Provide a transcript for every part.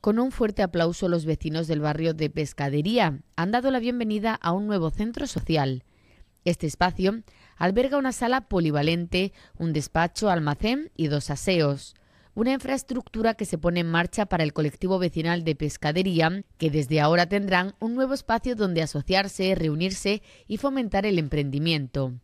Con un fuerte aplauso los vecinos del barrio de Pescadería han dado la bienvenida a un nuevo centro social. Este espacio alberga una sala polivalente, un despacho, almacén y dos aseos. Una infraestructura que se pone en marcha para el colectivo vecinal de pescadería, que desde ahora tendrán un nuevo espacio donde asociarse, reunirse y fomentar el emprendimiento.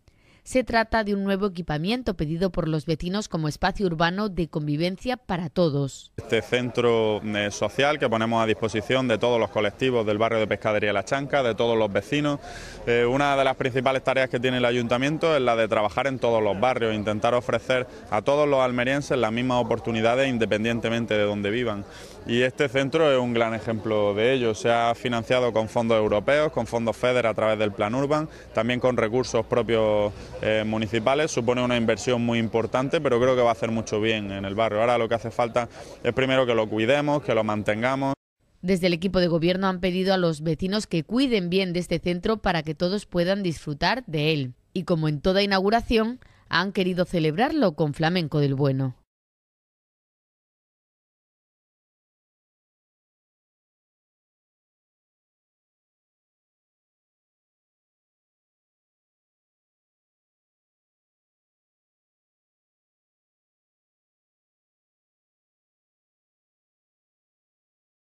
Se trata de un nuevo equipamiento pedido por los vecinos como espacio urbano de convivencia para todos. Este centro eh, social que ponemos a disposición de todos los colectivos del barrio de Pescadería La Chanca, de todos los vecinos, eh, una de las principales tareas que tiene el ayuntamiento es la de trabajar en todos los barrios, intentar ofrecer a todos los almerienses las mismas oportunidades independientemente de donde vivan. Y este centro es un gran ejemplo de ello. Se ha financiado con fondos europeos, con fondos FEDER a través del Plan Urban, también con recursos propios eh, municipales, supone una inversión muy importante, pero creo que va a hacer mucho bien en el barrio. Ahora lo que hace falta es primero que lo cuidemos, que lo mantengamos. Desde el equipo de gobierno han pedido a los vecinos que cuiden bien de este centro para que todos puedan disfrutar de él. Y como en toda inauguración, han querido celebrarlo con flamenco del bueno.